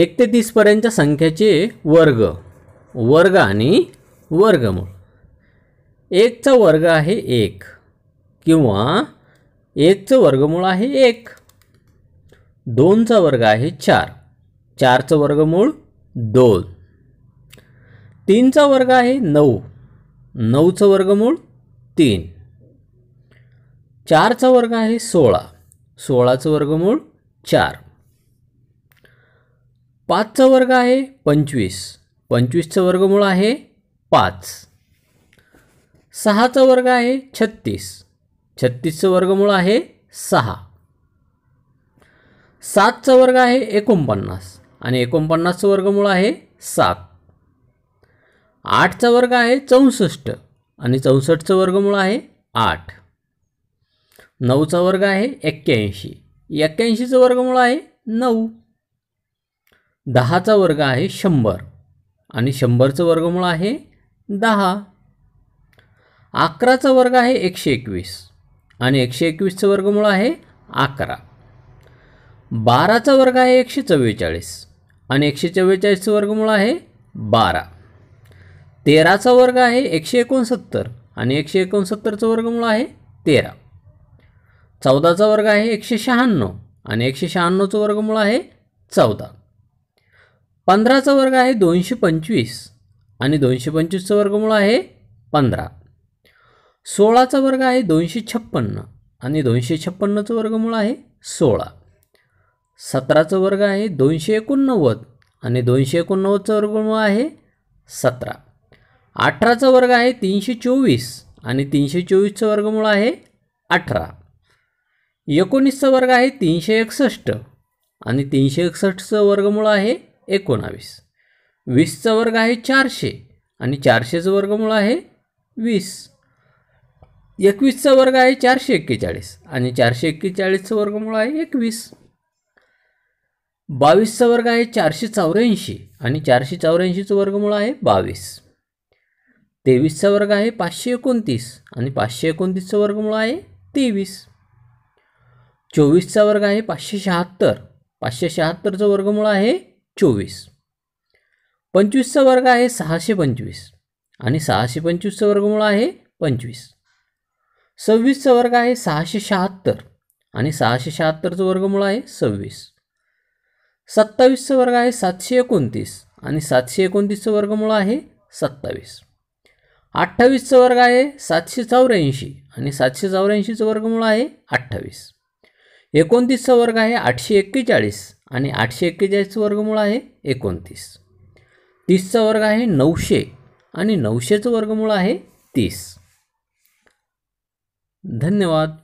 एक ते तीसपर्यंतच्या संख्याचे वर्ग वर्ग आणि वर्गमूळ एकचा वर्ग आहे एक किंवा एकचं वर्गमूळ आहे एक दोनचा वर्ग आहे चार चारचं वर्गमूळ दोन तीनचा वर्ग आहे नऊ नऊचं वर्गमूळ तीन चारचा वर्ग आहे सोळा सोळाचं वर्गमूळ चार पाचचा वर्ग आहे पंचवीस पंचवीसचं वर्गमूळ आहे पाच सहाचा वर्ग आहे छत्तीस छत्तीसचं वर्गमूळ आहे सहा सातचा वर्ग आहे एकोणपन्नास आणि एकोणपन्नासचं वर्गमूळ आहे सात आठचा वर्ग आहे चौसष्ट आणि चौसष्टचं वर्गमूळ आहे आठ नऊचा वर्ग आहे एक्क्याऐंशी एक्क्याऐंशीचं वर्गमूळ आहे नऊ दहाचा वर्ग आहे शंभर आणि शंभरचं वर्गमूळ आहे दहा अकराचा वर्ग आहे एकशे एकवीस आणि एकशे एकवीसचं वर्गमूळ आहे अकरा बाराचा वर्ग आहे एकशे चव्वेचाळीस आणि एकशे चव्वेचाळीसचं वर्गमूळ आहे बारा तेराचा वर्ग आहे एकशे एकोणसत्तर आणि एकशे एकोणसत्तरचं वर्गमूळ आहे तेरा चौदाचा वर्ग आहे एकशे शहाण्णव आणि एकशे शहाण्णवचं वर्गमूळ आहे चौदा पंधराचा वर्ग आहे दोनशे पंचवीस आणि दोनशे पंचवीसचा वर्गमूळ आहे पंधरा सोळाचा वर्ग आहे दोनशे छप्पन्न आणि दोनशे छप्पन्नचं वर्गमूळ आहे सोळा सतराचं वर्ग आहे दोनशे एकोणनव्वद आणि दोनशे एकोणनव्वदचं वर्गमूळ आहे सतरा अठराचा वर्ग आहे तीनशे चोवीस आणि तीनशे चोवीसचं वर्गमूळ आहे अठरा एकोणीसचा वर्ग आहे तीनशे एकसष्ट आणि तीनशे एकसष्टचं वर्गमूळ आहे एकोणावीस वीसचा वर्ग आहे चारशे आणि चारशेचं वर्गमूळ आहे वीस एकवीसचा वर्ग आहे चारशे एक्केचाळीस आणि चारशे एक्केचाळीसचं वर्गमूळ आहे एकवीस बावीसचा वर्ग आहे चारशे चौऱ्याऐंशी आणि चारशे चौऱ्याऐंशीचं वर्गमूळ आहे बावीस तेवीसचा वर्ग आहे पाचशे एकोणतीस आणि पाचशे एकोणतीसचं वर्गमूळ आहे तेवीस चोवीसचा वर्ग आहे पाचशे शहात्तर पाचशे शहात्तरचं वर्गमूळ आहे चोवीस पंचवीसचा वर्ग आहे सहाशे पंचवीस आणि सहाशे पंचवीसचा वर्गमूळ आहे पंचवीस सव्वीसचा वर्ग आहे सहाशे शहात्तर आणि सहाशे शहात्तरचं वर्गमूळ आहे सव्वीस सत्तावीसचा वर्ग आहे सातशे एकोणतीस आणि सातशे एकोणतीसचं वर्गमूळ आहे सत्तावीस अठ्ठावीसचा वर्ग आहे सातशे चौऱ्याऐंशी आणि सातशे चौऱ्याऐंशीचं वर्गमूळ आहे अठ्ठावीस एकोणतीसचा वर्ग आहे आठशे एक्केचाळीस आणि आठशे एक्केचाळीसचं वर्गमूळ आहे एकोणतीस तीसचा वर्ग आहे नऊशे आणि नऊशेचं वर्गमूळ आहे तीस धन्यवाद